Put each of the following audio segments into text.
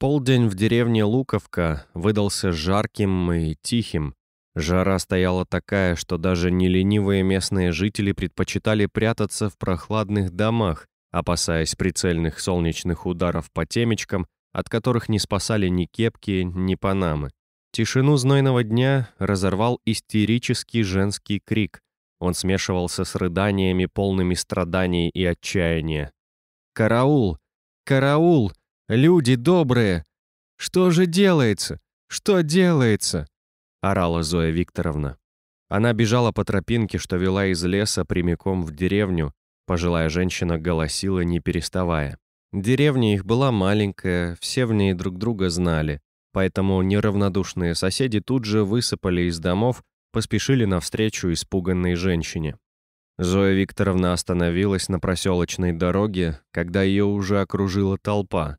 Полдень в деревне Луковка выдался жарким и тихим. Жара стояла такая, что даже неленивые местные жители предпочитали прятаться в прохладных домах, опасаясь прицельных солнечных ударов по темечкам, от которых не спасали ни кепки, ни панамы. Тишину знойного дня разорвал истерический женский крик. Он смешивался с рыданиями, полными страданий и отчаяния. «Караул! Караул!» Люди добрые! Что же делается? Что делается?» — орала Зоя Викторовна. Она бежала по тропинке, что вела из леса прямиком в деревню. Пожилая женщина голосила, не переставая. Деревня их была маленькая, все в ней друг друга знали, поэтому неравнодушные соседи тут же высыпали из домов, поспешили навстречу испуганной женщине. Зоя Викторовна остановилась на проселочной дороге, когда ее уже окружила толпа.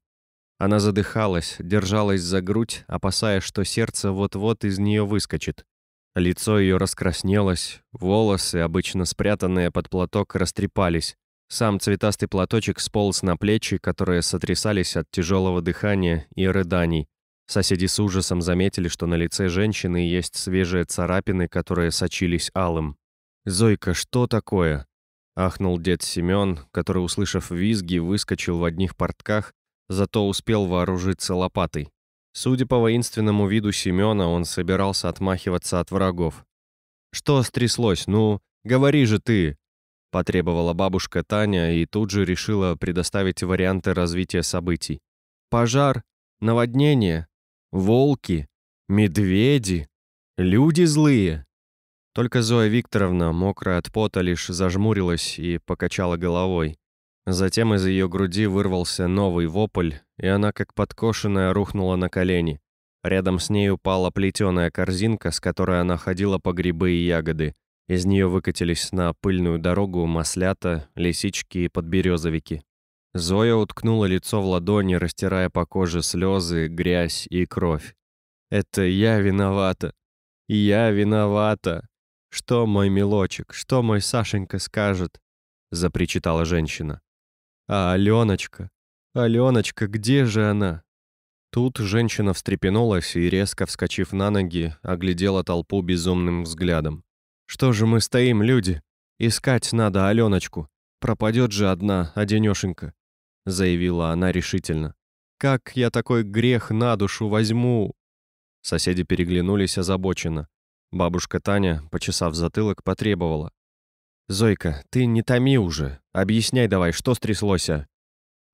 Она задыхалась, держалась за грудь, опасаясь, что сердце вот-вот из нее выскочит. Лицо ее раскраснелось, волосы, обычно спрятанные под платок, растрепались. Сам цветастый платочек сполз на плечи, которые сотрясались от тяжелого дыхания и рыданий. Соседи с ужасом заметили, что на лице женщины есть свежие царапины, которые сочились алым. «Зойка, что такое?» – ахнул дед Семен, который, услышав визги, выскочил в одних портках зато успел вооружиться лопатой. Судя по воинственному виду Семёна, он собирался отмахиваться от врагов. «Что стряслось? Ну, говори же ты!» Потребовала бабушка Таня и тут же решила предоставить варианты развития событий. «Пожар, наводнение, волки, медведи, люди злые!» Только Зоя Викторовна, мокрая от пота, лишь зажмурилась и покачала головой. Затем из ее груди вырвался новый вопль, и она, как подкошенная, рухнула на колени. Рядом с ней упала плетеная корзинка, с которой она ходила по грибы и ягоды. Из нее выкатились на пыльную дорогу маслята, лисички и подберезовики. Зоя уткнула лицо в ладони, растирая по коже слезы, грязь и кровь. «Это я виновата! Я виновата! Что мой милочек, что мой Сашенька скажет?» — запричитала женщина. А Аленочка? Аленочка, где же она? Тут женщина встрепенулась и, резко вскочив на ноги, оглядела толпу безумным взглядом. «Что же мы стоим, люди? Искать надо Аленочку. Пропадет же одна, одинешенька», — заявила она решительно. «Как я такой грех на душу возьму?» Соседи переглянулись озабоченно. Бабушка Таня, почесав затылок, потребовала. «Зойка, ты не томи уже. Объясняй давай, что стряслось, а?»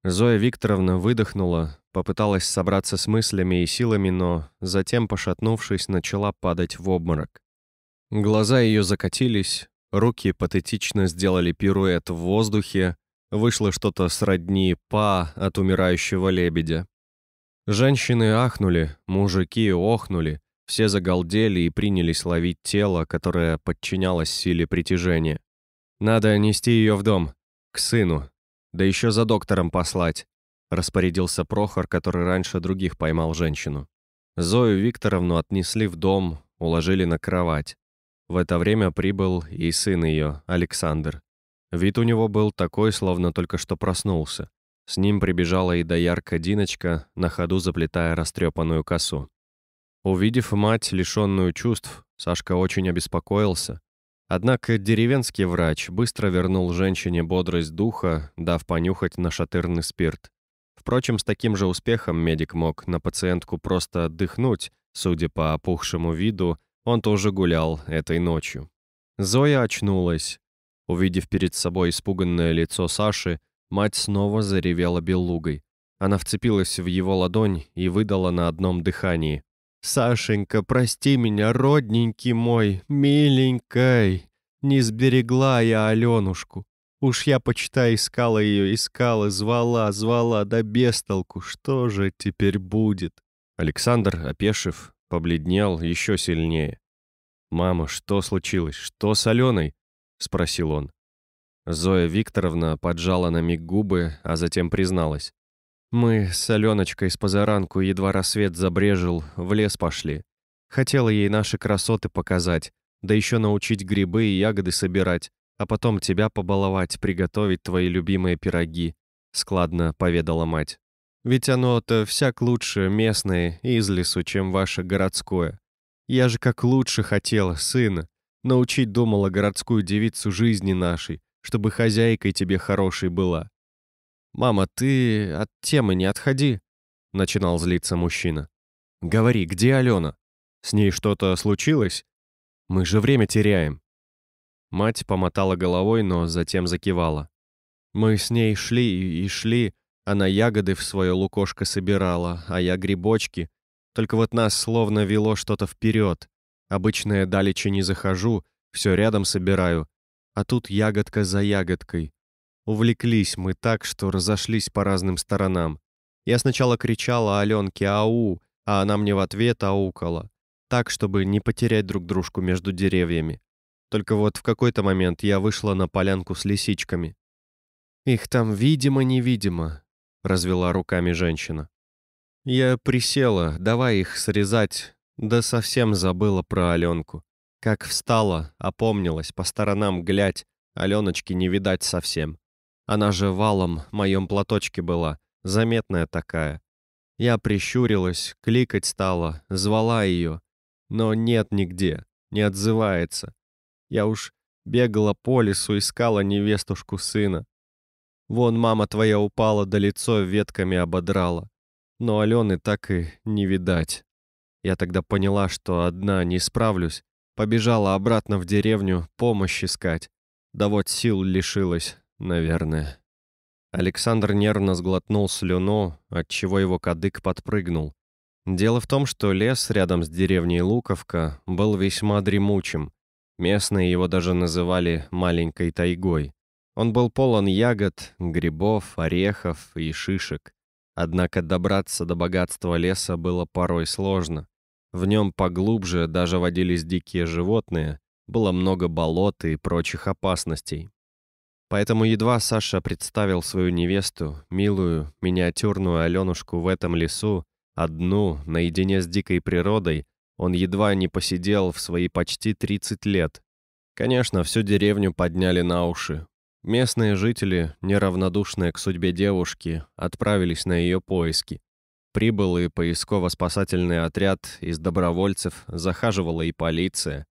Зоя Викторовна выдохнула, попыталась собраться с мыслями и силами, но затем, пошатнувшись, начала падать в обморок. Глаза ее закатились, руки патетично сделали пируэт в воздухе, вышло что-то сродни «па» от умирающего лебедя. Женщины ахнули, мужики охнули, все загалдели и принялись ловить тело, которое подчинялось силе притяжения. «Надо нести ее в дом. К сыну. Да еще за доктором послать», — распорядился Прохор, который раньше других поймал женщину. Зою Викторовну отнесли в дом, уложили на кровать. В это время прибыл и сын ее, Александр. Вид у него был такой, словно только что проснулся. С ним прибежала и доярка Диночка, на ходу заплетая растрепанную косу. Увидев мать, лишенную чувств, Сашка очень обеспокоился. Однако деревенский врач быстро вернул женщине бодрость духа, дав понюхать нашатырный спирт. Впрочем, с таким же успехом медик мог на пациентку просто отдыхнуть, судя по опухшему виду, он тоже гулял этой ночью. Зоя очнулась. Увидев перед собой испуганное лицо Саши, мать снова заревела белугой. Она вцепилась в его ладонь и выдала на одном дыхании. Сашенька, прости меня, родненький мой, миленькой. Не сберегла я Аленушку. Уж я, почитай, искала ее, искала, звала, звала, да бестолку. Что же теперь будет? Александр, опешив, побледнел еще сильнее. «Мама, что случилось? Что с Аленой?» — спросил он. Зоя Викторовна поджала на миг губы, а затем призналась. Мы с Аленочкой с позаранку, едва рассвет забрежил, в лес пошли. Хотела ей наши красоты показать, да еще научить грибы и ягоды собирать, а потом тебя побаловать, приготовить твои любимые пироги», — складно поведала мать. «Ведь оно-то всяк лучше местное из лесу, чем ваше городское. Я же как лучше хотела сына, научить думала городскую девицу жизни нашей, чтобы хозяйкой тебе хорошей была. «Мама, ты от темы не отходи», — начинал злиться мужчина. «Говори, где Алена? С ней что-то случилось? Мы же время теряем». Мать помотала головой, но затем закивала. «Мы с ней шли и шли, она ягоды в свое лукошко собирала, а я грибочки. Только вот нас словно вело что-то вперед. Обычно я далече не захожу, все рядом собираю. А тут ягодка за ягодкой. Увлеклись мы так, что разошлись по разным сторонам. Я сначала кричала Аленке «Ау!», а она мне в ответ аукала. Так, чтобы не потерять друг дружку между деревьями. Только вот в какой-то момент я вышла на полянку с лисичками. «Их там видимо-невидимо», — развела руками женщина. Я присела, давай их срезать, да совсем забыла про Аленку. Как встала, опомнилась, по сторонам глядь, Аленочки не видать совсем. Она же валом в моем платочке была, заметная такая. Я прищурилась, кликать стала, звала ее. Но нет нигде, не отзывается. Я уж бегала по лесу, искала невестушку сына. Вон мама твоя упала, да лицо ветками ободрала. Но Алены так и не видать. Я тогда поняла, что одна не справлюсь. Побежала обратно в деревню помощь искать. Да вот сил лишилась, Наверное. Александр нервно сглотнул слюну, отчего его кадык подпрыгнул. Дело в том, что лес рядом с деревней Луковка был весьма дремучим. Местные его даже называли «маленькой тайгой». Он был полон ягод, грибов, орехов и шишек. Однако добраться до богатства леса было порой сложно. В нем поглубже даже водились дикие животные, было много болот и прочих опасностей. Поэтому едва Саша представил свою невесту, милую, миниатюрную Аленушку в этом лесу, одну, наедине с дикой природой, он едва не посидел в свои почти 30 лет. Конечно, всю деревню подняли на уши. Местные жители, неравнодушные к судьбе девушки, отправились на ее поиски. Прибыл и поисково-спасательный отряд из добровольцев, захаживала и полиция.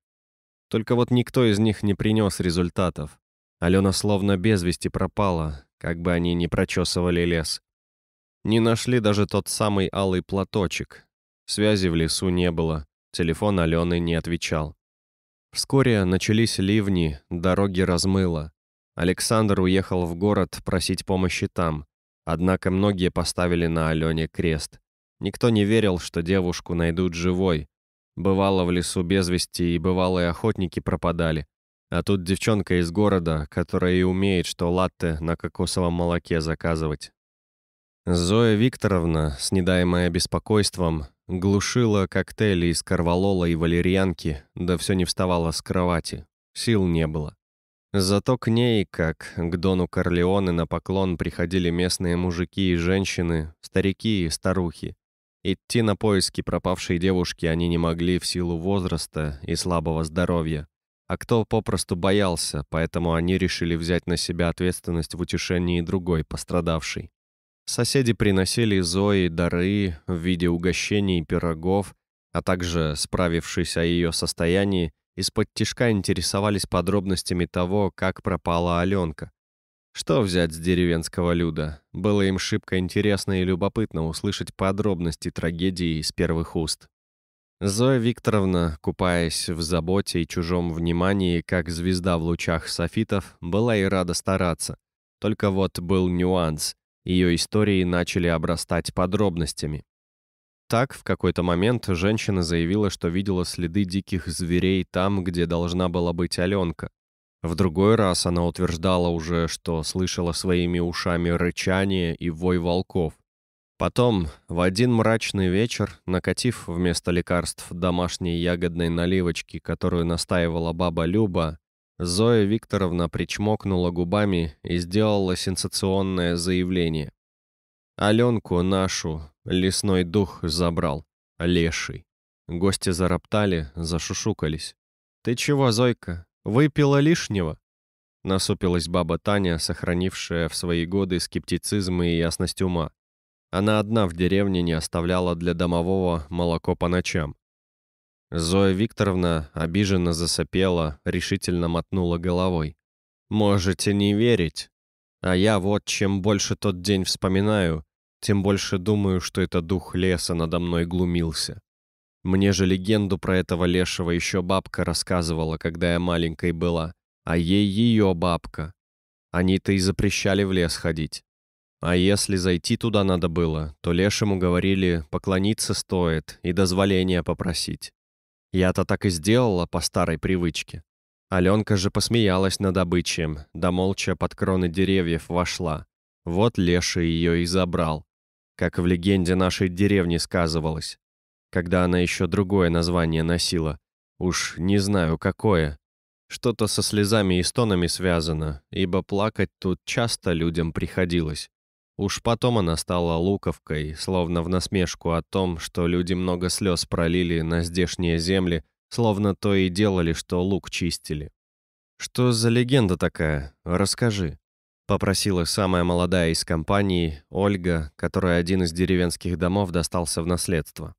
Только вот никто из них не принес результатов. Алена словно без вести пропала, как бы они ни прочесывали лес. Не нашли даже тот самый алый платочек. Связи в лесу не было, телефон Алены не отвечал. Вскоре начались ливни, дороги размыло. Александр уехал в город просить помощи там, однако многие поставили на Алене крест. Никто не верил, что девушку найдут живой. Бывало в лесу без вести, и бывалые охотники пропадали. А тут девчонка из города, которая и умеет, что латте на кокосовом молоке заказывать. Зоя Викторовна, снедаемая беспокойством, глушила коктейли из корвалола и валерьянки, да все не вставала с кровати. Сил не было. Зато к ней, как к Дону Корлеоне, на поклон приходили местные мужики и женщины, старики и старухи. Идти на поиски пропавшей девушки они не могли в силу возраста и слабого здоровья а кто попросту боялся, поэтому они решили взять на себя ответственность в утешении другой пострадавшей. Соседи приносили Зои дары в виде угощений и пирогов, а также, справившись о ее состоянии, из-под тишка интересовались подробностями того, как пропала Аленка. Что взять с деревенского люда? Было им шибко интересно и любопытно услышать подробности трагедии из первых уст. Зоя Викторовна, купаясь в заботе и чужом внимании, как звезда в лучах софитов, была и рада стараться. Только вот был нюанс. Ее истории начали обрастать подробностями. Так, в какой-то момент женщина заявила, что видела следы диких зверей там, где должна была быть Аленка. В другой раз она утверждала уже, что слышала своими ушами рычание и вой волков. Потом, в один мрачный вечер, накатив вместо лекарств домашней ягодной наливочки, которую настаивала баба Люба, Зоя Викторовна причмокнула губами и сделала сенсационное заявление. «Аленку нашу лесной дух забрал, леший». Гости зароптали, зашушукались. «Ты чего, Зойка, выпила лишнего?» Насупилась баба Таня, сохранившая в свои годы скептицизм и ясность ума. Она одна в деревне не оставляла для домового молоко по ночам. Зоя Викторовна обиженно засопела, решительно мотнула головой. «Можете не верить. А я вот чем больше тот день вспоминаю, тем больше думаю, что это дух леса надо мной глумился. Мне же легенду про этого лешего еще бабка рассказывала, когда я маленькой была, а ей ее бабка. Они-то и запрещали в лес ходить. А если зайти туда надо было, то лешему говорили «поклониться стоит» и дозволения попросить. Я-то так и сделала по старой привычке. Аленка же посмеялась над обычаем, да молча под кроны деревьев вошла. Вот леший ее и забрал. Как в легенде нашей деревни сказывалось. Когда она еще другое название носила. Уж не знаю, какое. Что-то со слезами и стонами связано, ибо плакать тут часто людям приходилось. Уж потом она стала луковкой, словно в насмешку о том, что люди много слез пролили на здешние земли, словно то и делали, что лук чистили. «Что за легенда такая? Расскажи», — попросила самая молодая из компании, Ольга, которой один из деревенских домов достался в наследство.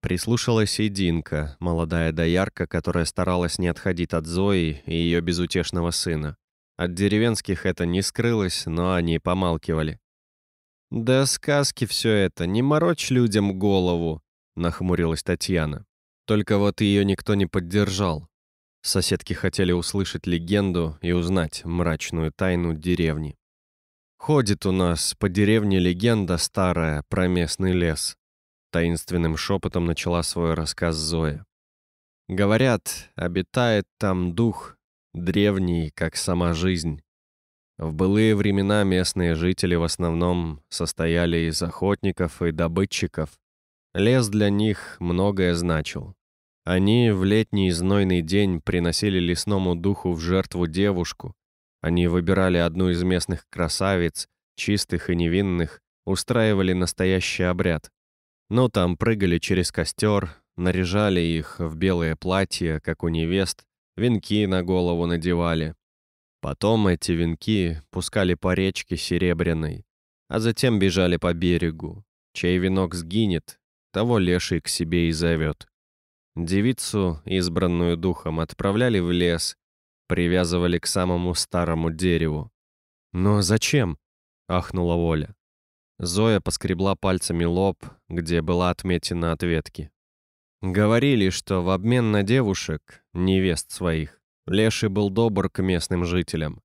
Прислушалась и Динка, молодая доярка, которая старалась не отходить от Зои и ее безутешного сына. От деревенских это не скрылось, но они помалкивали. «Да сказки все это, не морочь людям голову», — нахмурилась Татьяна. Только вот ее никто не поддержал. Соседки хотели услышать легенду и узнать мрачную тайну деревни. «Ходит у нас по деревне легенда старая про местный лес», — таинственным шепотом начала свой рассказ Зоя. «Говорят, обитает там дух, древний, как сама жизнь. В былые времена местные жители в основном состояли из охотников и добытчиков. Лес для них многое значил. Они в летний знойный день приносили лесному духу в жертву девушку. Они выбирали одну из местных красавиц, чистых и невинных, устраивали настоящий обряд. Но там прыгали через костер, наряжали их в белые платья, как у невест, венки на голову надевали, Потом эти венки пускали по речке серебряной, а затем бежали по берегу. Чей венок сгинет, того леший к себе и зовет. Девицу, избранную духом, отправляли в лес, привязывали к самому старому дереву. «Но зачем?» — ахнула Воля. Зоя поскребла пальцами лоб, где была отметина от ветки. Говорили, что в обмен на девушек, невест своих, Леший был добр к местным жителям.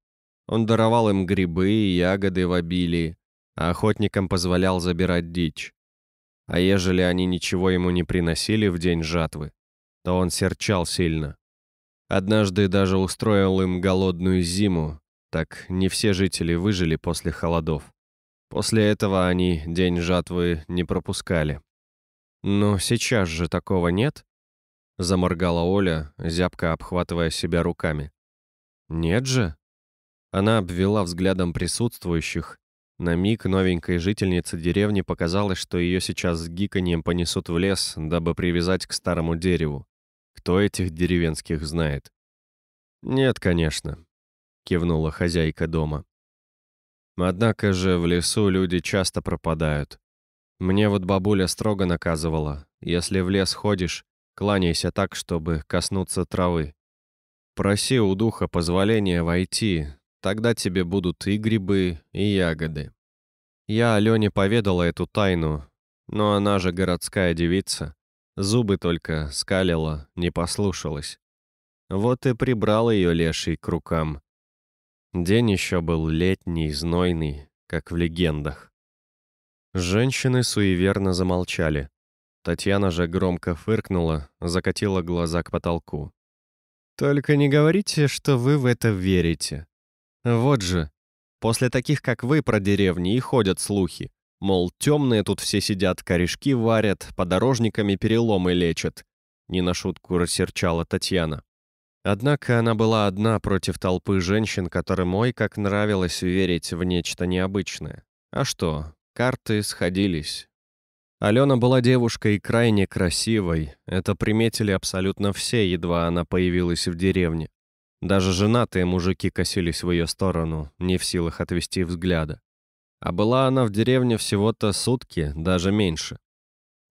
Он даровал им грибы и ягоды в обилии, а охотникам позволял забирать дичь. А ежели они ничего ему не приносили в день жатвы, то он серчал сильно. Однажды даже устроил им голодную зиму, так не все жители выжили после холодов. После этого они день жатвы не пропускали. Но сейчас же такого нет, — заморгала Оля, зябко обхватывая себя руками. «Нет же!» Она обвела взглядом присутствующих. На миг новенькой жительнице деревни показалось, что ее сейчас с гиканьем понесут в лес, дабы привязать к старому дереву. Кто этих деревенских знает? «Нет, конечно», — кивнула хозяйка дома. «Однако же в лесу люди часто пропадают. Мне вот бабуля строго наказывала. Если в лес ходишь, кланяйся так, чтобы коснуться травы. Проси у духа позволения войти, тогда тебе будут и грибы, и ягоды. Я Алене поведала эту тайну, но она же городская девица. Зубы только скалила, не послушалась. Вот и прибрал ее леший к рукам. День еще был летний, знойный, как в легендах. Женщины суеверно замолчали. Татьяна же громко фыркнула, закатила глаза к потолку. «Только не говорите, что вы в это верите. Вот же, после таких, как вы, про деревни и ходят слухи. Мол, темные тут все сидят, корешки варят, подорожниками переломы лечат. Не на шутку рассерчала Татьяна. Однако она была одна против толпы женщин, которым ой как нравилось верить в нечто необычное. А что, карты сходились. Алена была девушкой крайне красивой, это приметили абсолютно все, едва она появилась в деревне. Даже женатые мужики косились в ее сторону, не в силах отвести взгляда. А была она в деревне всего-то сутки, даже меньше.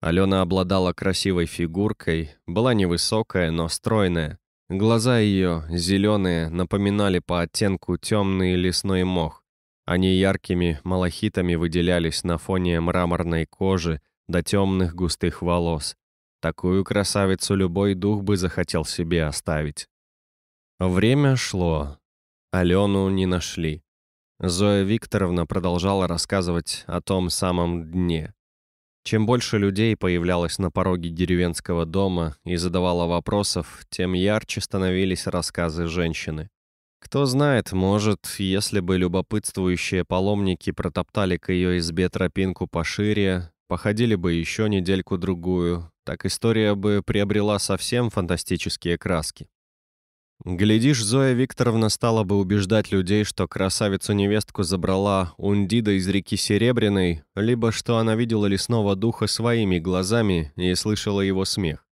Алена обладала красивой фигуркой, была невысокая, но стройная. Глаза ее, зеленые, напоминали по оттенку темный лесной мох. Они яркими малахитами выделялись на фоне мраморной кожи, до темных густых волос. Такую красавицу любой дух бы захотел себе оставить. Время шло. Алену не нашли. Зоя Викторовна продолжала рассказывать о том самом дне. Чем больше людей появлялось на пороге деревенского дома и задавало вопросов, тем ярче становились рассказы женщины. Кто знает, может, если бы любопытствующие паломники протоптали к ее избе тропинку пошире, Походили бы еще недельку-другую, так история бы приобрела совсем фантастические краски. Глядишь, Зоя Викторовна стала бы убеждать людей, что красавицу-невестку забрала Ундида из реки Серебряной, либо что она видела лесного духа своими глазами и слышала его смех.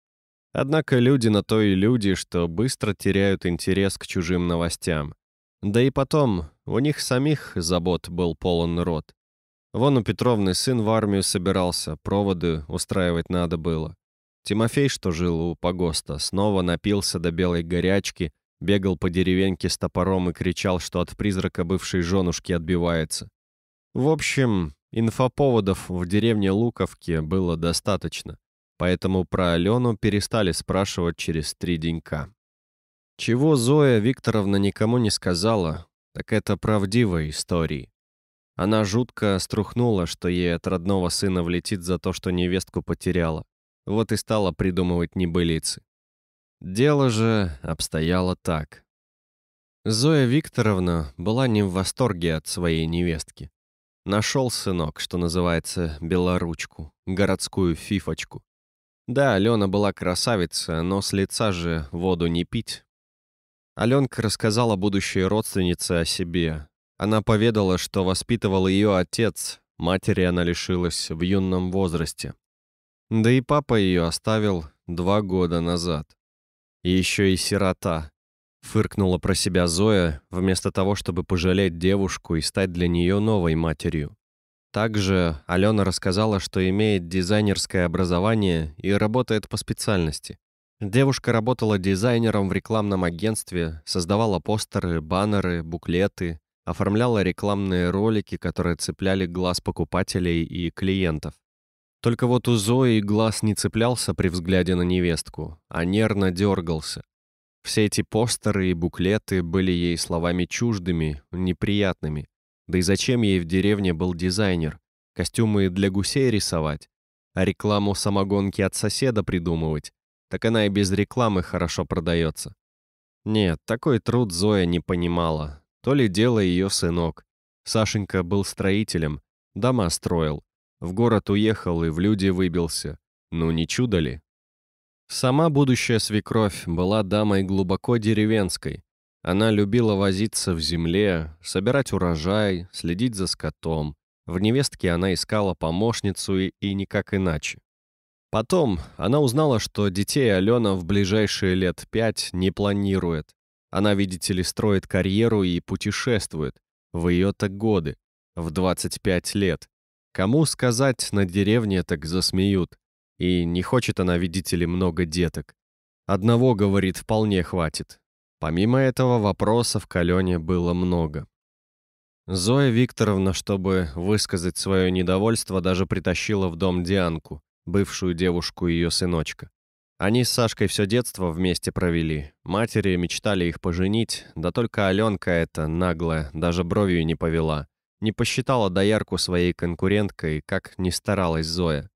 Однако люди на то и люди, что быстро теряют интерес к чужим новостям. Да и потом, у них самих забот был полон рот. Вон у Петровны сын в армию собирался, проводы устраивать надо было. Тимофей, что жил у погоста, снова напился до белой горячки, бегал по деревеньке с топором и кричал, что от призрака бывшей женушки отбивается. В общем, инфоповодов в деревне Луковки было достаточно, поэтому про Алену перестали спрашивать через три денька. Чего Зоя Викторовна никому не сказала, так это правдивой истории. Она жутко струхнула, что ей от родного сына влетит за то, что невестку потеряла. Вот и стала придумывать небылицы. Дело же обстояло так. Зоя Викторовна была не в восторге от своей невестки. Нашел сынок, что называется, белоручку, городскую фифочку. Да, Алена была красавица, но с лица же воду не пить. Аленка рассказала будущей родственнице о себе, она поведала, что воспитывал ее отец, матери она лишилась в юном возрасте. Да и папа ее оставил два года назад. И еще и сирота. Фыркнула про себя Зоя, вместо того, чтобы пожалеть девушку и стать для нее новой матерью. Также Алена рассказала, что имеет дизайнерское образование и работает по специальности. Девушка работала дизайнером в рекламном агентстве, создавала постеры, баннеры, буклеты, оформляла рекламные ролики, которые цепляли глаз покупателей и клиентов. Только вот у Зои глаз не цеплялся при взгляде на невестку, а нервно дергался. Все эти постеры и буклеты были ей словами чуждыми, неприятными. Да и зачем ей в деревне был дизайнер? Костюмы для гусей рисовать? А рекламу самогонки от соседа придумывать? Так она и без рекламы хорошо продается. Нет, такой труд Зоя не понимала, то ли дело ее сынок. Сашенька был строителем, дома строил. В город уехал и в люди выбился. Ну, не чудо ли? Сама будущая свекровь была дамой глубоко деревенской. Она любила возиться в земле, собирать урожай, следить за скотом. В невестке она искала помощницу и, и никак иначе. Потом она узнала, что детей Алена в ближайшие лет пять не планирует. Она, видите ли, строит карьеру и путешествует. В ее-то годы. В 25 лет. Кому сказать на деревне так засмеют. И не хочет она, видите ли, много деток. Одного, говорит, вполне хватит. Помимо этого, вопросов к Алене было много. Зоя Викторовна, чтобы высказать свое недовольство, даже притащила в дом Дианку, бывшую девушку ее сыночка. Они с Сашкой все детство вместе провели. Матери мечтали их поженить, да только Аленка эта, наглая, даже бровью не повела. Не посчитала доярку своей конкуренткой, как не старалась Зоя.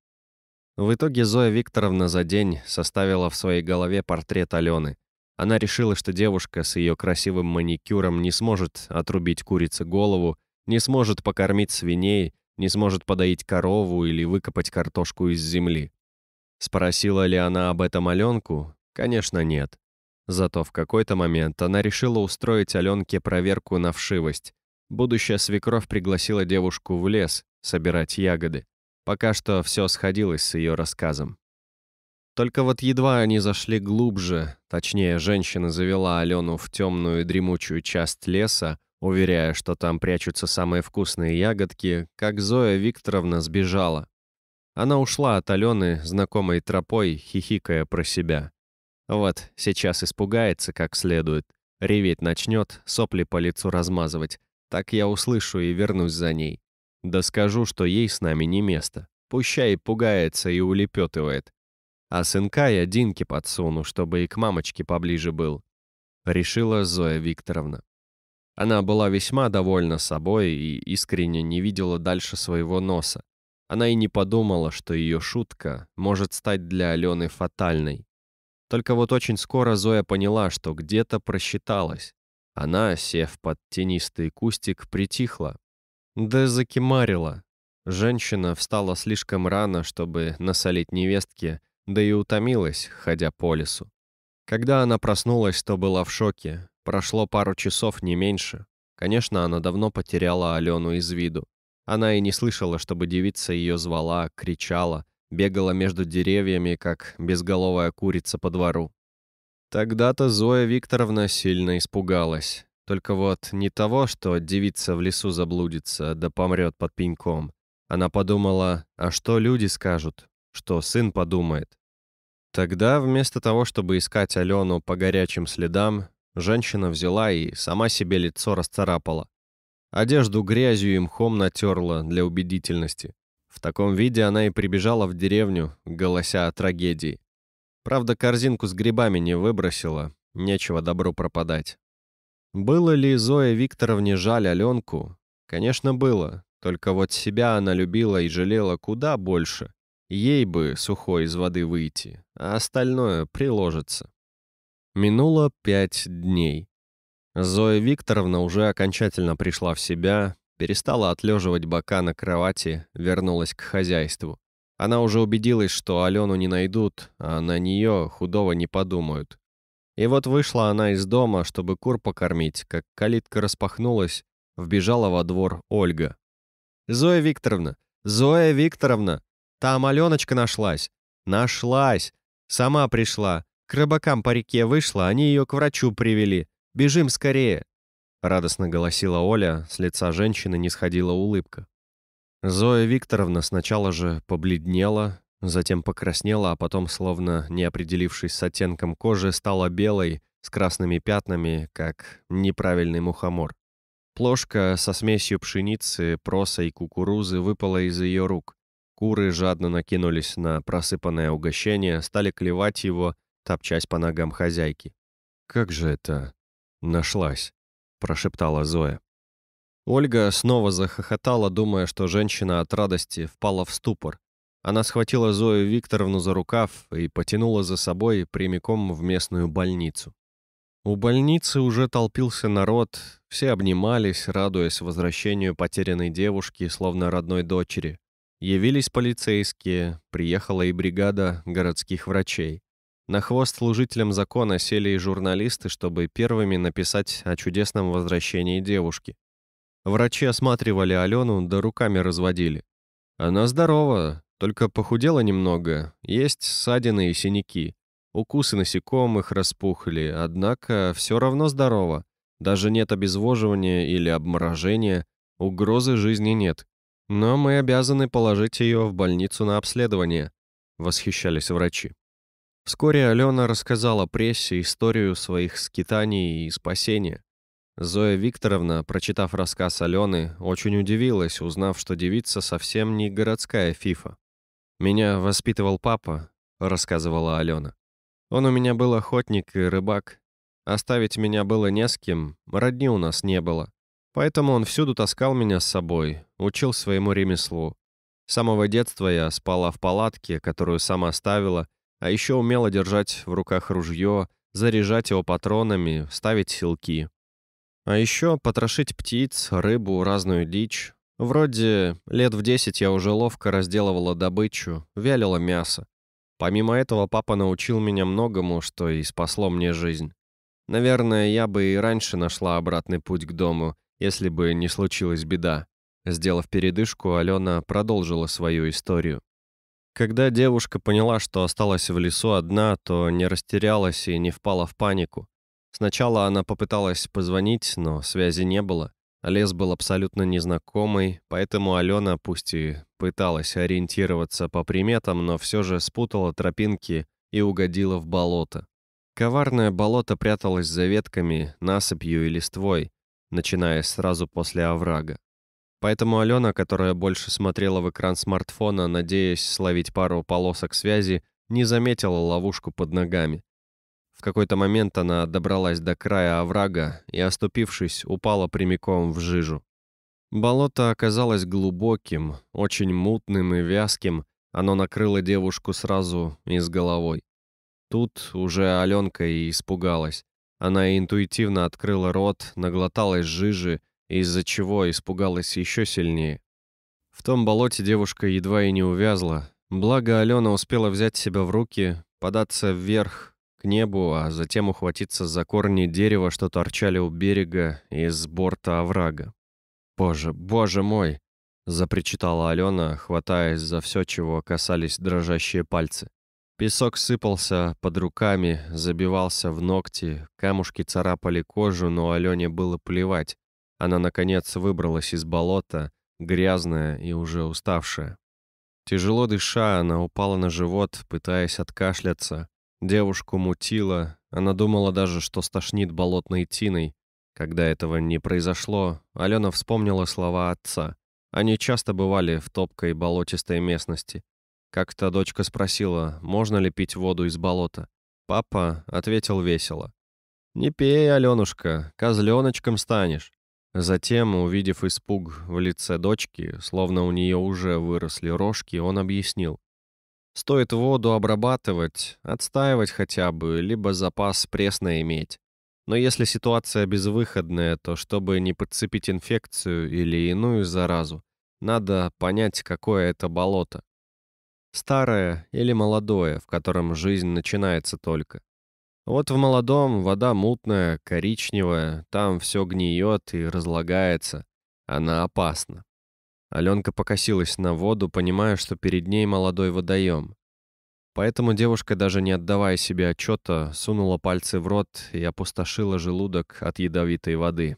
В итоге Зоя Викторовна за день составила в своей голове портрет Алены. Она решила, что девушка с ее красивым маникюром не сможет отрубить курице голову, не сможет покормить свиней, не сможет подоить корову или выкопать картошку из земли. Спросила ли она об этом Аленку? Конечно, нет. Зато в какой-то момент она решила устроить Аленке проверку на вшивость. Будущая свекровь пригласила девушку в лес собирать ягоды. Пока что все сходилось с ее рассказом. Только вот едва они зашли глубже, точнее, женщина завела Алену в темную и дремучую часть леса, уверяя, что там прячутся самые вкусные ягодки, как Зоя Викторовна сбежала. Она ушла от Алены знакомой тропой, хихикая про себя. Вот, сейчас испугается как следует. Реветь начнет, сопли по лицу размазывать. Так я услышу и вернусь за ней. Да скажу, что ей с нами не место. Пущай пугается и улепетывает. А сынка я Динке подсуну, чтобы и к мамочке поближе был. Решила Зоя Викторовна. Она была весьма довольна собой и искренне не видела дальше своего носа. Она и не подумала, что ее шутка может стать для Алены фатальной. Только вот очень скоро Зоя поняла, что где-то просчиталась. Она, сев под тенистый кустик, притихла. Да закимарила. Женщина встала слишком рано, чтобы насолить невестке, да и утомилась, ходя по лесу. Когда она проснулась, то была в шоке. Прошло пару часов, не меньше. Конечно, она давно потеряла Алену из виду. Она и не слышала, чтобы девица ее звала, кричала, бегала между деревьями, как безголовая курица по двору. Тогда-то Зоя Викторовна сильно испугалась. Только вот не того, что девица в лесу заблудится, да помрет под пеньком. Она подумала, а что люди скажут, что сын подумает. Тогда, вместо того, чтобы искать Алену по горячим следам, женщина взяла и сама себе лицо расцарапала. Одежду грязью и мхом натерла для убедительности. В таком виде она и прибежала в деревню, голося о трагедии. Правда, корзинку с грибами не выбросила, нечего добру пропадать. Было ли Зоя Викторовне жаль Аленку? Конечно, было, только вот себя она любила и жалела куда больше. Ей бы сухой из воды выйти, а остальное приложится. Минуло пять дней. Зоя Викторовна уже окончательно пришла в себя, перестала отлеживать бока на кровати, вернулась к хозяйству. Она уже убедилась, что Алену не найдут, а на нее худого не подумают. И вот вышла она из дома, чтобы кур покормить, как калитка распахнулась, вбежала во двор Ольга. «Зоя Викторовна! Зоя Викторовна! Там Аленочка нашлась! Нашлась! Сама пришла! К рыбакам по реке вышла, они ее к врачу привели. Бежим скорее!» — радостно голосила Оля, с лица женщины не сходила улыбка. Зоя Викторовна сначала же побледнела, затем покраснела, а потом, словно не определившись с оттенком кожи, стала белой, с красными пятнами, как неправильный мухомор. Плошка со смесью пшеницы, проса и кукурузы выпала из ее рук. Куры жадно накинулись на просыпанное угощение, стали клевать его, топчась по ногам хозяйки. «Как же это?» «Нашлась», — прошептала Зоя. Ольга снова захохотала, думая, что женщина от радости впала в ступор. Она схватила Зою Викторовну за рукав и потянула за собой прямиком в местную больницу. У больницы уже толпился народ, все обнимались, радуясь возвращению потерянной девушки, словно родной дочери. Явились полицейские, приехала и бригада городских врачей. На хвост служителям закона сели и журналисты, чтобы первыми написать о чудесном возвращении девушки. Врачи осматривали Алену, да руками разводили. Она здорова, только похудела немного, есть ссадины и синяки. Укусы насекомых распухли, однако все равно здорова. Даже нет обезвоживания или обморожения, угрозы жизни нет. Но мы обязаны положить ее в больницу на обследование», — восхищались врачи. Вскоре Алена рассказала прессе историю своих скитаний и спасения. Зоя Викторовна, прочитав рассказ Алены, очень удивилась, узнав, что девица совсем не городская фифа. «Меня воспитывал папа», — рассказывала Алена. «Он у меня был охотник и рыбак. Оставить меня было не с кем, родни у нас не было. Поэтому он всюду таскал меня с собой, учил своему ремеслу. С самого детства я спала в палатке, которую сама ставила, а еще умела держать в руках ружье, заряжать его патронами, ставить силки. А еще потрошить птиц, рыбу, разную дичь. Вроде лет в десять я уже ловко разделывала добычу, вялила мясо. Помимо этого, папа научил меня многому, что и спасло мне жизнь. Наверное, я бы и раньше нашла обратный путь к дому, если бы не случилась беда. Сделав передышку, Алена продолжила свою историю. Когда девушка поняла, что осталась в лесу одна, то не растерялась и не впала в панику. Сначала она попыталась позвонить, но связи не было. Лес был абсолютно незнакомый, поэтому Алена, пусть и пыталась ориентироваться по приметам, но все же спутала тропинки и угодила в болото. Коварное болото пряталось за ветками, насыпью и листвой, начиная сразу после оврага. Поэтому Алена, которая больше смотрела в экран смартфона, надеясь словить пару полосок связи, не заметила ловушку под ногами. В какой-то момент она добралась до края оврага и, оступившись, упала прямиком в жижу. Болото оказалось глубоким, очень мутным и вязким, оно накрыло девушку сразу и с головой. Тут уже Аленка и испугалась. Она интуитивно открыла рот, наглоталась жижи из-за чего испугалась еще сильнее. В том болоте девушка едва и не увязла, благо Алена успела взять себя в руки, податься вверх к небу, а затем ухватиться за корни дерева, что торчали у берега из борта оврага. «Боже, боже мой!» — запричитала Алена, хватаясь за все, чего касались дрожащие пальцы. Песок сыпался под руками, забивался в ногти, камушки царапали кожу, но Алене было плевать. Она, наконец, выбралась из болота, грязная и уже уставшая. Тяжело дыша, она упала на живот, пытаясь откашляться. Девушку мутила, она думала даже, что стошнит болотной тиной. Когда этого не произошло, Алена вспомнила слова отца. Они часто бывали в топкой болотистой местности. Как-то дочка спросила, можно ли пить воду из болота. Папа ответил весело. «Не пей, Аленушка, козленочком станешь». Затем, увидев испуг в лице дочки, словно у нее уже выросли рожки, он объяснил. Стоит воду обрабатывать, отстаивать хотя бы, либо запас пресно иметь. Но если ситуация безвыходная, то чтобы не подцепить инфекцию или иную заразу, надо понять, какое это болото. Старое или молодое, в котором жизнь начинается только. Вот в молодом вода мутная, коричневая, там все гниет и разлагается. Она опасна. Аленка покосилась на воду, понимая, что перед ней молодой водоем. Поэтому девушка, даже не отдавая себе отчета, сунула пальцы в рот и опустошила желудок от ядовитой воды.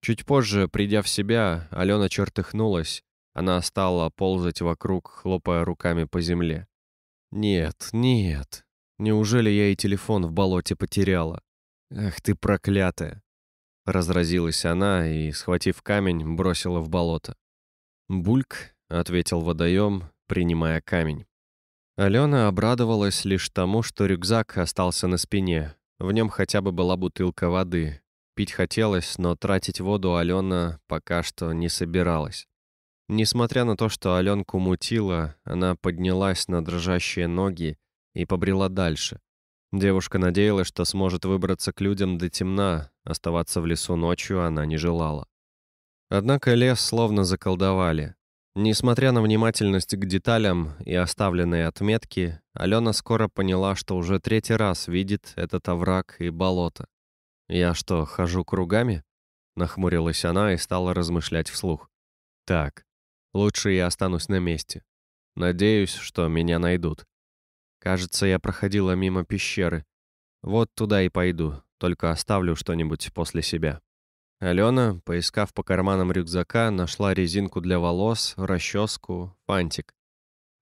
Чуть позже, придя в себя, Алена чертыхнулась. Она стала ползать вокруг, хлопая руками по земле. «Нет, нет», Неужели я и телефон в болоте потеряла? Ах ты проклятая! Разразилась она и, схватив камень, бросила в болото. «Бульк», — ответил водоем, принимая камень. Алена обрадовалась лишь тому, что рюкзак остался на спине. В нем хотя бы была бутылка воды. Пить хотелось, но тратить воду Алена пока что не собиралась. Несмотря на то, что Аленку мутила, она поднялась на дрожащие ноги и побрела дальше. Девушка надеялась, что сможет выбраться к людям до темна, оставаться в лесу ночью она не желала. Однако лес словно заколдовали. Несмотря на внимательность к деталям и оставленные отметки, Алена скоро поняла, что уже третий раз видит этот овраг и болото. «Я что, хожу кругами?» — нахмурилась она и стала размышлять вслух. «Так, лучше я останусь на месте. Надеюсь, что меня найдут». Кажется, я проходила мимо пещеры. Вот туда и пойду, только оставлю что-нибудь после себя. Алена, поискав по карманам рюкзака, нашла резинку для волос, расческу, фантик.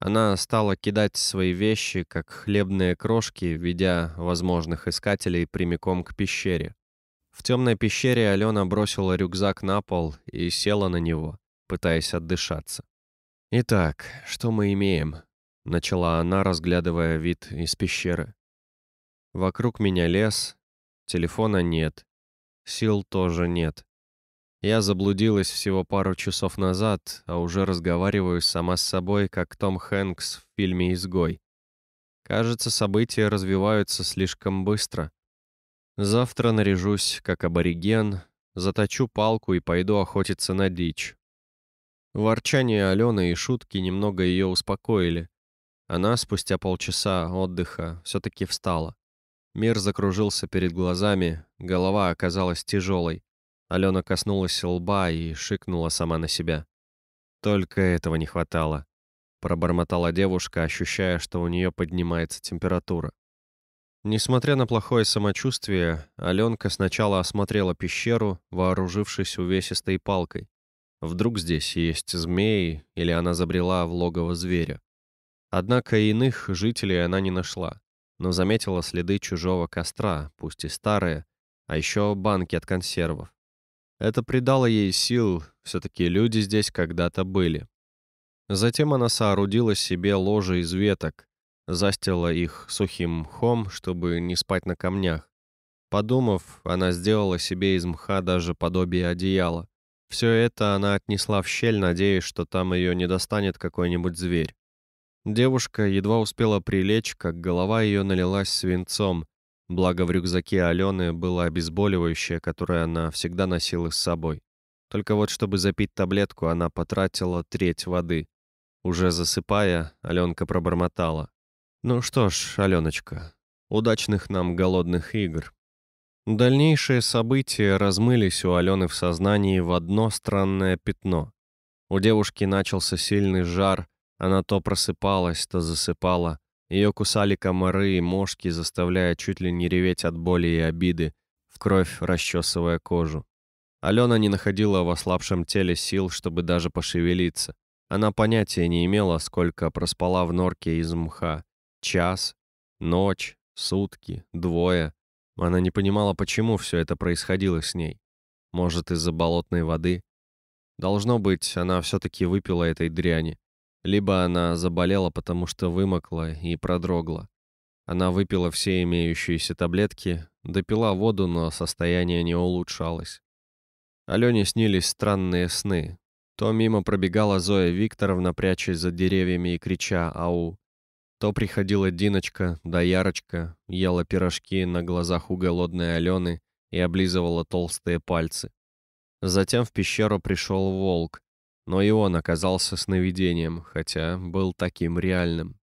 Она стала кидать свои вещи, как хлебные крошки, ведя возможных искателей прямиком к пещере. В темной пещере Алена бросила рюкзак на пол и села на него, пытаясь отдышаться. Итак, что мы имеем? — начала она, разглядывая вид из пещеры. «Вокруг меня лес, телефона нет, сил тоже нет. Я заблудилась всего пару часов назад, а уже разговариваю сама с собой, как Том Хэнкс в фильме «Изгой». Кажется, события развиваются слишком быстро. Завтра наряжусь, как абориген, заточу палку и пойду охотиться на дичь. Ворчание Алены и шутки немного ее успокоили. Она спустя полчаса отдыха все-таки встала. Мир закружился перед глазами, голова оказалась тяжелой. Алена коснулась лба и шикнула сама на себя. «Только этого не хватало», — пробормотала девушка, ощущая, что у нее поднимается температура. Несмотря на плохое самочувствие, Аленка сначала осмотрела пещеру, вооружившись увесистой палкой. Вдруг здесь есть змеи, или она забрела в логово зверя. Однако иных жителей она не нашла, но заметила следы чужого костра, пусть и старые, а еще банки от консервов. Это придало ей сил, все-таки люди здесь когда-то были. Затем она соорудила себе ложе из веток, застила их сухим мхом, чтобы не спать на камнях. Подумав, она сделала себе из мха даже подобие одеяла. Все это она отнесла в щель, надеясь, что там ее не достанет какой-нибудь зверь. Девушка едва успела прилечь, как голова ее налилась свинцом, благо в рюкзаке Алены было обезболивающее, которое она всегда носила с собой. Только вот чтобы запить таблетку, она потратила треть воды. Уже засыпая, Аленка пробормотала. «Ну что ж, Аленочка, удачных нам голодных игр». Дальнейшие события размылись у Алены в сознании в одно странное пятно. У девушки начался сильный жар – она то просыпалась, то засыпала. Ее кусали комары и мошки, заставляя чуть ли не реветь от боли и обиды, в кровь расчесывая кожу. Алена не находила в ослабшем теле сил, чтобы даже пошевелиться. Она понятия не имела, сколько проспала в норке из мха. Час, ночь, сутки, двое. Она не понимала, почему все это происходило с ней. Может, из-за болотной воды? Должно быть, она все-таки выпила этой дряни. Либо она заболела, потому что вымокла и продрогла. Она выпила все имеющиеся таблетки, допила воду, но состояние не улучшалось. Алене снились странные сны. То мимо пробегала Зоя Викторовна, прячась за деревьями и крича «Ау!». То приходила Диночка, да Ярочка, ела пирожки на глазах у голодной Алены и облизывала толстые пальцы. Затем в пещеру пришел волк, но и он оказался сновидением, хотя был таким реальным.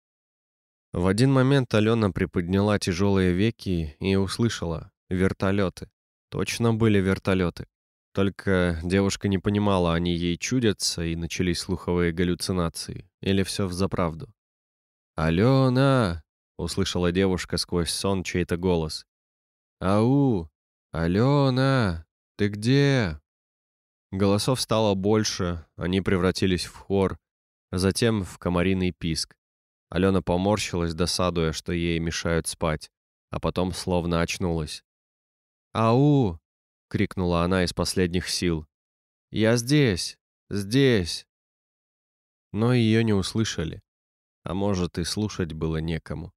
В один момент Алена приподняла тяжелые веки и услышала «вертолеты». Точно были вертолеты. Только девушка не понимала, они ей чудятся, и начались слуховые галлюцинации. Или все взаправду. «Алена!» — услышала девушка сквозь сон чей-то голос. «Ау! Алена! Ты где?» Голосов стало больше, они превратились в хор, а затем в комариный писк. Алена поморщилась, досадуя, что ей мешают спать, а потом словно очнулась. «Ау!» — крикнула она из последних сил. «Я здесь! Здесь!» Но ее не услышали. А может, и слушать было некому.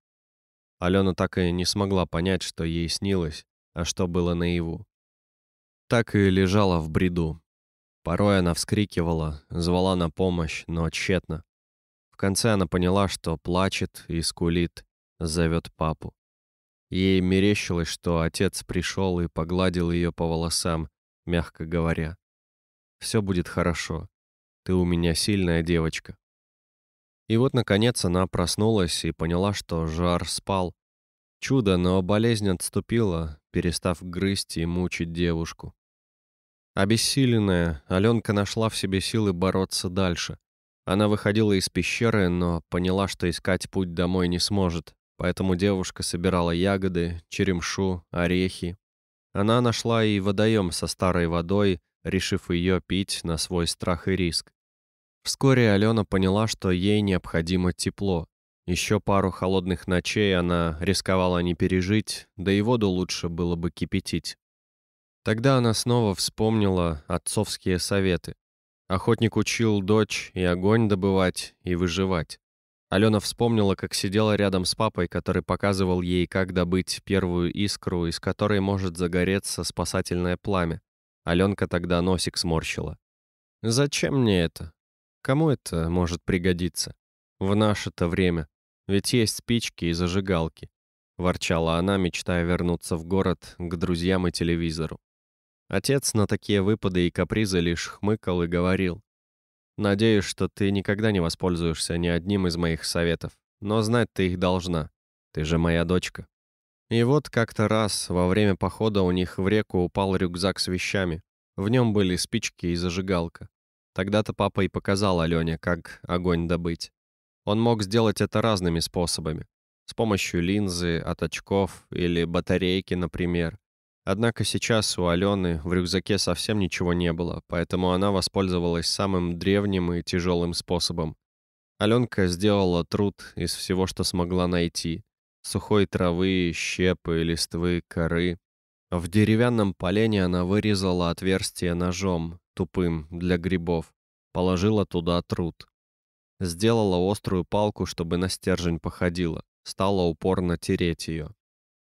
Алена так и не смогла понять, что ей снилось, а что было наяву. Так и лежала в бреду, Порой она вскрикивала, звала на помощь, но тщетно. В конце она поняла, что плачет и скулит, зовет папу. Ей мерещилось, что отец пришел и погладил ее по волосам, мягко говоря. «Все будет хорошо. Ты у меня сильная девочка». И вот, наконец, она проснулась и поняла, что жар спал. Чудо, но болезнь отступила, перестав грызть и мучить девушку. Обессиленная, Аленка нашла в себе силы бороться дальше. Она выходила из пещеры, но поняла, что искать путь домой не сможет, поэтому девушка собирала ягоды, черемшу, орехи. Она нашла и водоем со старой водой, решив ее пить на свой страх и риск. Вскоре Алена поняла, что ей необходимо тепло. Еще пару холодных ночей она рисковала не пережить, да и воду лучше было бы кипятить. Тогда она снова вспомнила отцовские советы. Охотник учил дочь и огонь добывать, и выживать. Алена вспомнила, как сидела рядом с папой, который показывал ей, как добыть первую искру, из которой может загореться спасательное пламя. Аленка тогда носик сморщила. «Зачем мне это? Кому это может пригодиться? В наше-то время. Ведь есть спички и зажигалки», — ворчала она, мечтая вернуться в город к друзьям и телевизору. Отец на такие выпады и капризы лишь хмыкал и говорил. «Надеюсь, что ты никогда не воспользуешься ни одним из моих советов, но знать ты их должна. Ты же моя дочка». И вот как-то раз во время похода у них в реку упал рюкзак с вещами. В нем были спички и зажигалка. Тогда-то папа и показал Алене, как огонь добыть. Он мог сделать это разными способами. С помощью линзы, от очков или батарейки, например. Однако сейчас у Алены в рюкзаке совсем ничего не было, поэтому она воспользовалась самым древним и тяжелым способом. Аленка сделала труд из всего, что смогла найти. Сухой травы, щепы, листвы, коры. В деревянном полене она вырезала отверстие ножом, тупым, для грибов. Положила туда труд. Сделала острую палку, чтобы на стержень походила. Стала упорно тереть ее.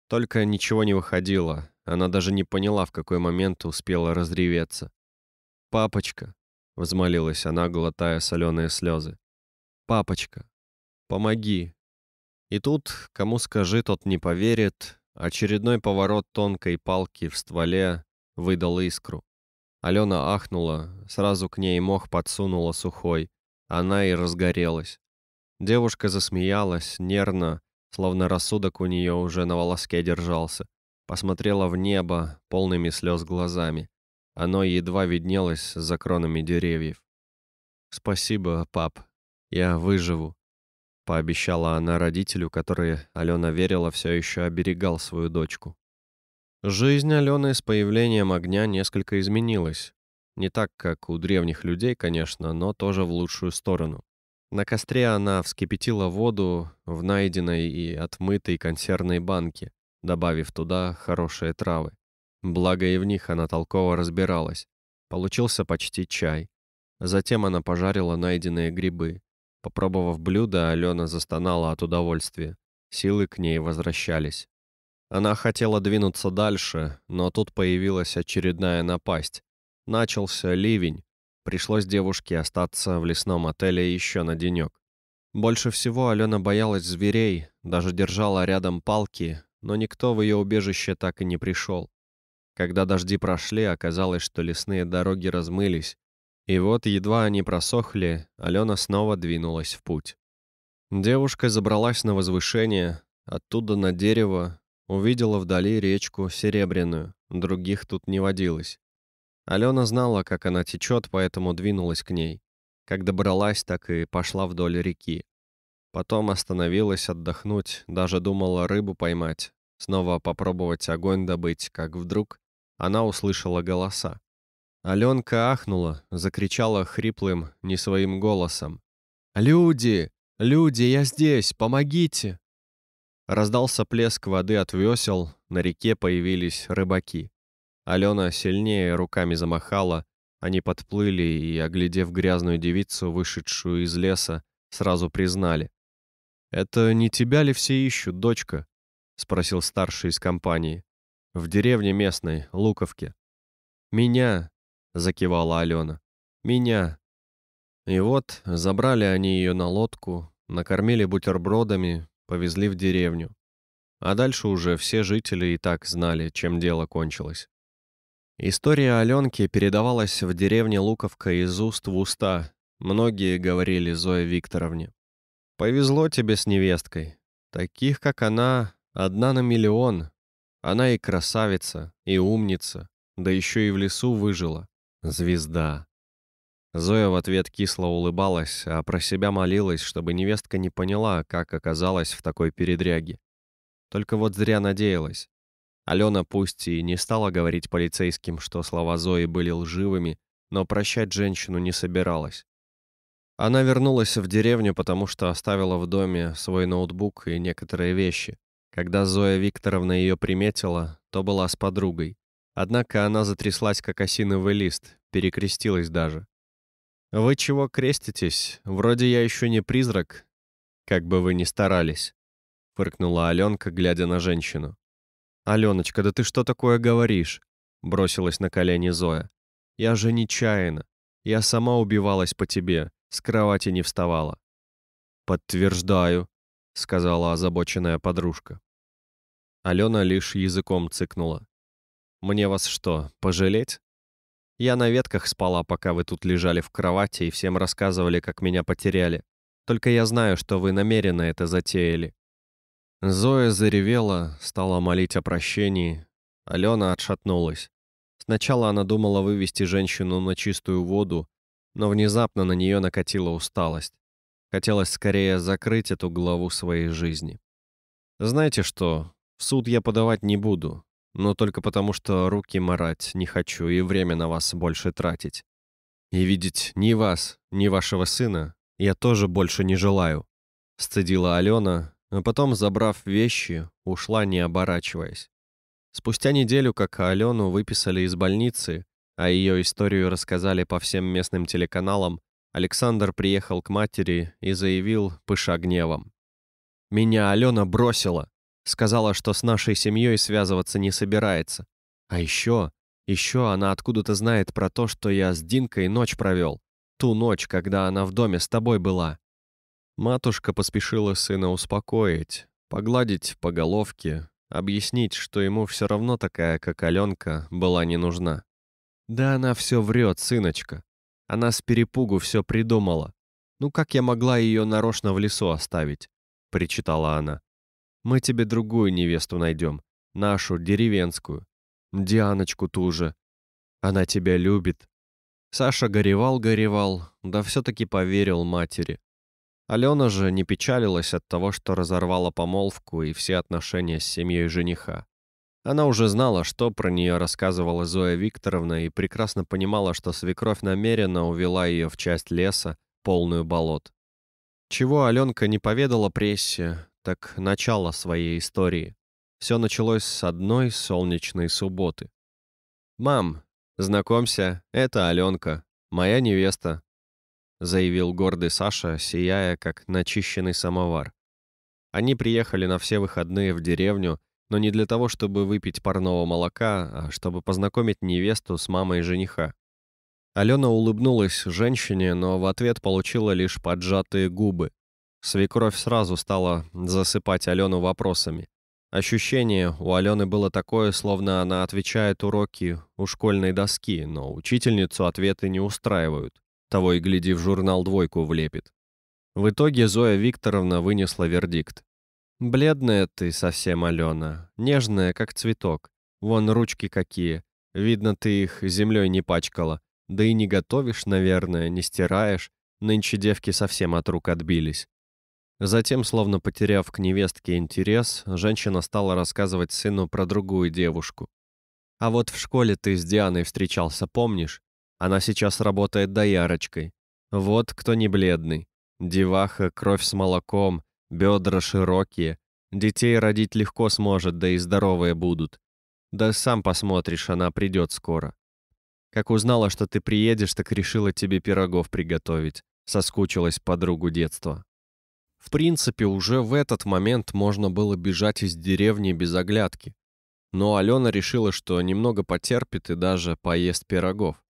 Только ничего не выходило. Она даже не поняла, в какой момент успела разреветься. «Папочка!» — взмолилась она, глотая соленые слезы. «Папочка! Помоги!» И тут, кому скажи, тот не поверит, очередной поворот тонкой палки в стволе выдал искру. Алена ахнула, сразу к ней мох подсунула сухой. Она и разгорелась. Девушка засмеялась, нервно, словно рассудок у нее уже на волоске держался посмотрела в небо полными слез глазами. Оно едва виднелось за кронами деревьев. «Спасибо, пап. Я выживу», — пообещала она родителю, который, Алена верила, все еще оберегал свою дочку. Жизнь Алены с появлением огня несколько изменилась. Не так, как у древних людей, конечно, но тоже в лучшую сторону. На костре она вскипятила воду в найденной и отмытой консервной банке добавив туда хорошие травы. Благо и в них она толково разбиралась. Получился почти чай. Затем она пожарила найденные грибы. Попробовав блюдо, Алена застонала от удовольствия. Силы к ней возвращались. Она хотела двинуться дальше, но тут появилась очередная напасть. Начался ливень. Пришлось девушке остаться в лесном отеле еще на денек. Больше всего Алена боялась зверей, даже держала рядом палки, но никто в ее убежище так и не пришел. Когда дожди прошли, оказалось, что лесные дороги размылись, и вот, едва они просохли, Алена снова двинулась в путь. Девушка забралась на возвышение, оттуда на дерево, увидела вдали речку Серебряную, других тут не водилось. Алена знала, как она течет, поэтому двинулась к ней. Как добралась, так и пошла вдоль реки. Потом остановилась отдохнуть, даже думала рыбу поймать, снова попробовать огонь добыть, как вдруг она услышала голоса. Аленка ахнула, закричала хриплым, не своим голосом. «Люди! Люди, я здесь! Помогите!» Раздался плеск воды от весел, на реке появились рыбаки. Алена сильнее руками замахала, они подплыли и, оглядев грязную девицу, вышедшую из леса, сразу признали. «Это не тебя ли все ищут, дочка?» — спросил старший из компании. «В деревне местной, Луковке». «Меня», — закивала Алена. «Меня». И вот забрали они ее на лодку, накормили бутербродами, повезли в деревню. А дальше уже все жители и так знали, чем дело кончилось. История Аленки передавалась в деревне Луковка из уст в уста. Многие говорили Зое Викторовне. Повезло тебе с невесткой. Таких, как она, одна на миллион. Она и красавица, и умница, да еще и в лесу выжила. Звезда. Зоя в ответ кисло улыбалась, а про себя молилась, чтобы невестка не поняла, как оказалась в такой передряге. Только вот зря надеялась. Алена пусть и не стала говорить полицейским, что слова Зои были лживыми, но прощать женщину не собиралась. Она вернулась в деревню, потому что оставила в доме свой ноутбук и некоторые вещи. Когда Зоя Викторовна ее приметила, то была с подругой. Однако она затряслась, как осиновый лист, перекрестилась даже. «Вы чего креститесь? Вроде я еще не призрак». «Как бы вы ни старались», — фыркнула Аленка, глядя на женщину. «Аленочка, да ты что такое говоришь?» — бросилась на колени Зоя. «Я же нечаянно. Я сама убивалась по тебе с кровати не вставала. «Подтверждаю», — сказала озабоченная подружка. Алена лишь языком цыкнула. «Мне вас что, пожалеть?» Я на ветках спала, пока вы тут лежали в кровати и всем рассказывали, как меня потеряли. Только я знаю, что вы намеренно это затеяли». Зоя заревела, стала молить о прощении. Алена отшатнулась. Сначала она думала вывести женщину на чистую воду, но внезапно на нее накатила усталость. Хотелось скорее закрыть эту главу своей жизни. Знаете что, в суд я подавать не буду, но только потому, что руки марать не хочу и время на вас больше тратить. И видеть ни вас, ни вашего сына я тоже больше не желаю. Сцедила Алена, а потом, забрав вещи, ушла, не оборачиваясь. Спустя неделю, как Алену выписали из больницы, а ее историю рассказали по всем местным телеканалам, Александр приехал к матери и заявил, пыша гневом. «Меня Алена бросила. Сказала, что с нашей семьей связываться не собирается. А еще, еще она откуда-то знает про то, что я с Динкой ночь провел. Ту ночь, когда она в доме с тобой была». Матушка поспешила сына успокоить, погладить по головке, объяснить, что ему все равно такая, как Аленка, была не нужна. Да она все врет, сыночка. Она с перепугу все придумала. Ну как я могла ее нарочно в лесу оставить? Причитала она. Мы тебе другую невесту найдем. Нашу, деревенскую. Дианочку ту же. Она тебя любит. Саша горевал-горевал, да все-таки поверил матери. Алена же не печалилась от того, что разорвала помолвку и все отношения с семьей жениха. Она уже знала, что про нее рассказывала Зоя Викторовна, и прекрасно понимала, что свекровь намеренно увела ее в часть леса, полную болот. Чего Аленка не поведала прессе, так начало своей истории. Все началось с одной солнечной субботы. «Мам, знакомься, это Аленка, моя невеста», заявил гордый Саша, сияя, как начищенный самовар. Они приехали на все выходные в деревню, но не для того, чтобы выпить парного молока, а чтобы познакомить невесту с мамой жениха. Алена улыбнулась женщине, но в ответ получила лишь поджатые губы. Свекровь сразу стала засыпать Алену вопросами. Ощущение у Алены было такое, словно она отвечает уроки у школьной доски, но учительницу ответы не устраивают. Того и гляди, в журнал двойку влепит. В итоге Зоя Викторовна вынесла вердикт. «Бледная ты совсем, Алена, нежная, как цветок. Вон ручки какие. Видно, ты их землей не пачкала. Да и не готовишь, наверное, не стираешь. Нынче девки совсем от рук отбились». Затем, словно потеряв к невестке интерес, женщина стала рассказывать сыну про другую девушку. «А вот в школе ты с Дианой встречался, помнишь? Она сейчас работает доярочкой. Вот кто не бледный. Деваха, кровь с молоком, Бедра широкие. Детей родить легко сможет, да и здоровые будут. Да сам посмотришь, она придет скоро. Как узнала, что ты приедешь, так решила тебе пирогов приготовить. Соскучилась по другу детства. В принципе, уже в этот момент можно было бежать из деревни без оглядки. Но Алена решила, что немного потерпит и даже поест пирогов.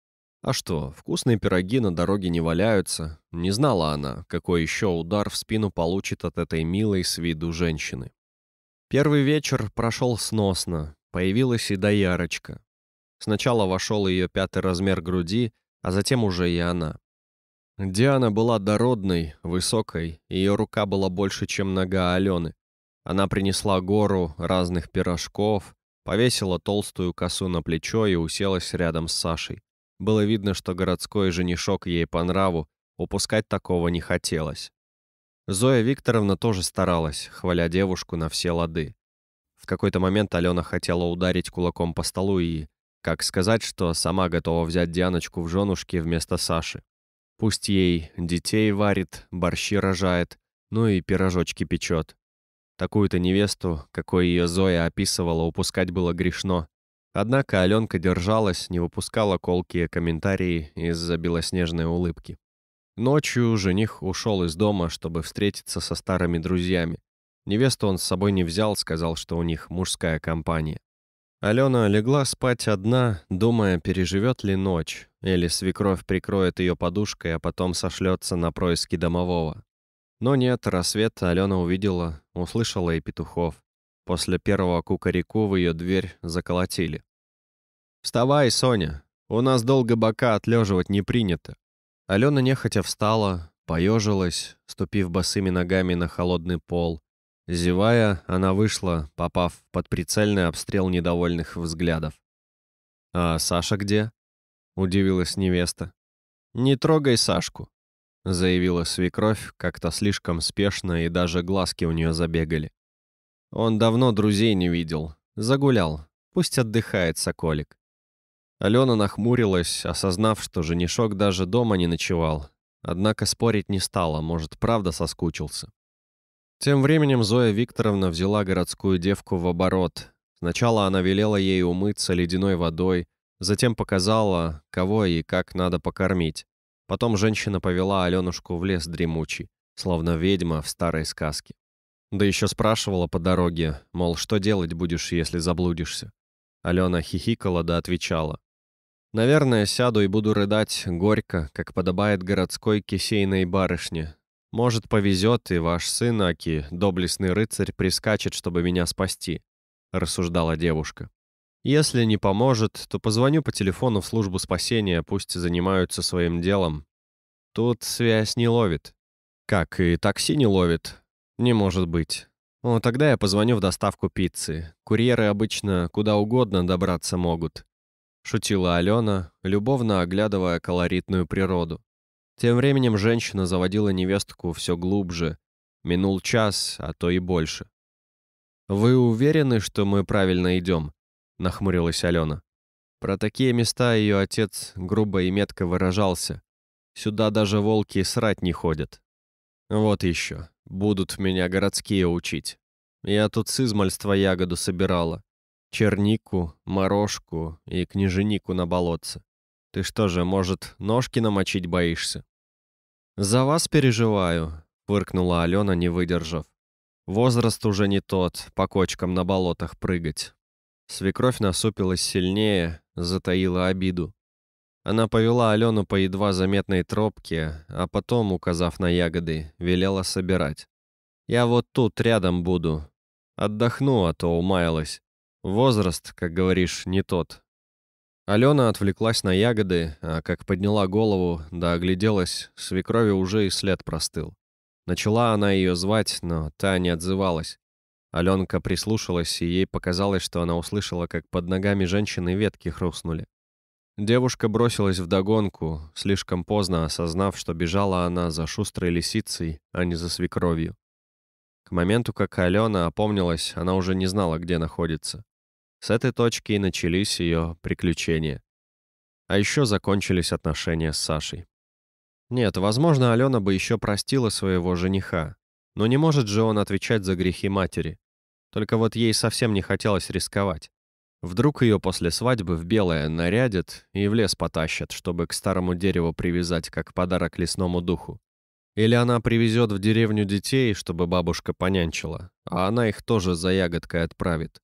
А что, вкусные пироги на дороге не валяются. Не знала она, какой еще удар в спину получит от этой милой с виду женщины. Первый вечер прошел сносно. Появилась и доярочка. Сначала вошел ее пятый размер груди, а затем уже и она. Диана была дородной, высокой, ее рука была больше, чем нога Алены. Она принесла гору разных пирожков, повесила толстую косу на плечо и уселась рядом с Сашей. Было видно, что городской женишок ей по нраву, упускать такого не хотелось. Зоя Викторовна тоже старалась, хваля девушку на все лады. В какой-то момент Алена хотела ударить кулаком по столу и... Как сказать, что сама готова взять Дианочку в женушки вместо Саши. Пусть ей детей варит, борщи рожает, ну и пирожочки печет. Такую-то невесту, какой ее Зоя описывала, упускать было грешно. Однако Аленка держалась, не выпускала колкие комментарии из-за белоснежной улыбки. Ночью жених ушел из дома, чтобы встретиться со старыми друзьями. Невесту он с собой не взял, сказал, что у них мужская компания. Алена легла спать одна, думая, переживет ли ночь, или свекровь прикроет ее подушкой, а потом сошлется на происки домового. Но нет, рассвет Алена увидела, услышала и петухов. После первого кукареку в ее дверь заколотили. «Вставай, Соня! У нас долго бока отлеживать не принято!» Алена нехотя встала, поежилась, ступив босыми ногами на холодный пол. Зевая, она вышла, попав под прицельный обстрел недовольных взглядов. «А Саша где?» — удивилась невеста. «Не трогай Сашку», — заявила свекровь, как-то слишком спешно, и даже глазки у нее забегали. Он давно друзей не видел. Загулял. Пусть отдыхает соколик. Алена нахмурилась, осознав, что женишок даже дома не ночевал. Однако спорить не стала, может, правда соскучился. Тем временем Зоя Викторовна взяла городскую девку в оборот. Сначала она велела ей умыться ледяной водой, затем показала, кого и как надо покормить. Потом женщина повела Аленушку в лес дремучий, словно ведьма в старой сказке. Да еще спрашивала по дороге, мол, что делать будешь, если заблудишься. Алена хихикала да отвечала. «Наверное, сяду и буду рыдать горько, как подобает городской кисейной барышне. Может, повезет, и ваш сын Аки, доблестный рыцарь, прискачет, чтобы меня спасти», — рассуждала девушка. «Если не поможет, то позвоню по телефону в службу спасения, пусть занимаются своим делом. Тут связь не ловит. Как и такси не ловит, «Не может быть. О, тогда я позвоню в доставку пиццы. Курьеры обычно куда угодно добраться могут», — шутила Алена, любовно оглядывая колоритную природу. Тем временем женщина заводила невестку все глубже. Минул час, а то и больше. «Вы уверены, что мы правильно идем?» — нахмурилась Алена. Про такие места ее отец грубо и метко выражался. Сюда даже волки срать не ходят. Вот еще. Будут меня городские учить. Я тут с измальства ягоду собирала. Чернику, морожку и княженику на болотце. Ты что же, может, ножки намочить боишься? За вас переживаю, выркнула Алена, не выдержав. Возраст уже не тот, по кочкам на болотах прыгать. Свекровь насупилась сильнее, затаила обиду. Она повела Алену по едва заметной тропке, а потом, указав на ягоды, велела собирать. «Я вот тут рядом буду. Отдохну, а то умаялась. Возраст, как говоришь, не тот». Алена отвлеклась на ягоды, а как подняла голову, да огляделась, свекрови уже и след простыл. Начала она ее звать, но та не отзывалась. Аленка прислушалась, и ей показалось, что она услышала, как под ногами женщины ветки хрустнули. Девушка бросилась вдогонку, слишком поздно осознав, что бежала она за шустрой лисицей, а не за свекровью. К моменту, как Алена опомнилась, она уже не знала, где находится. С этой точки и начались ее приключения. А еще закончились отношения с Сашей. Нет, возможно, Алена бы еще простила своего жениха, но не может же он отвечать за грехи матери. Только вот ей совсем не хотелось рисковать. Вдруг ее после свадьбы в белое нарядят и в лес потащат, чтобы к старому дереву привязать, как подарок лесному духу. Или она привезет в деревню детей, чтобы бабушка понянчила, а она их тоже за ягодкой отправит.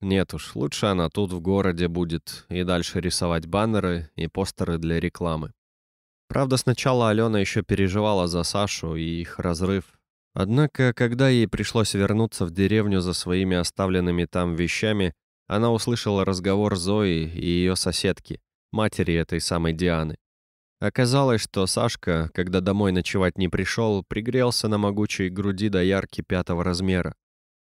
Нет уж, лучше она тут в городе будет и дальше рисовать баннеры и постеры для рекламы. Правда, сначала Алена еще переживала за Сашу и их разрыв. Однако, когда ей пришлось вернуться в деревню за своими оставленными там вещами, она услышала разговор Зои и ее соседки, матери этой самой Дианы. Оказалось, что Сашка, когда домой ночевать не пришел, пригрелся на могучей груди до ярки пятого размера.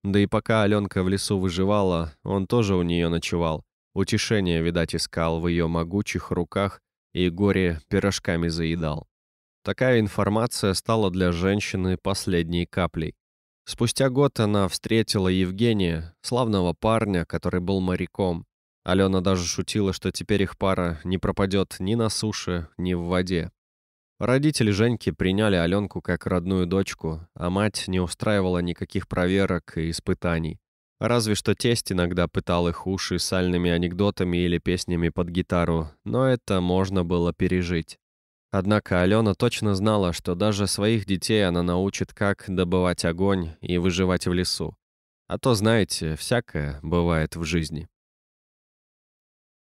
Да и пока Аленка в лесу выживала, он тоже у нее ночевал. Утешение, видать, искал в ее могучих руках и горе пирожками заедал. Такая информация стала для женщины последней каплей. Спустя год она встретила Евгения, славного парня, который был моряком. Алена даже шутила, что теперь их пара не пропадет ни на суше, ни в воде. Родители Женьки приняли Аленку как родную дочку, а мать не устраивала никаких проверок и испытаний. Разве что тесть иногда пытал их уши сальными анекдотами или песнями под гитару, но это можно было пережить. Однако Алена точно знала, что даже своих детей она научит, как добывать огонь и выживать в лесу. А то, знаете, всякое бывает в жизни.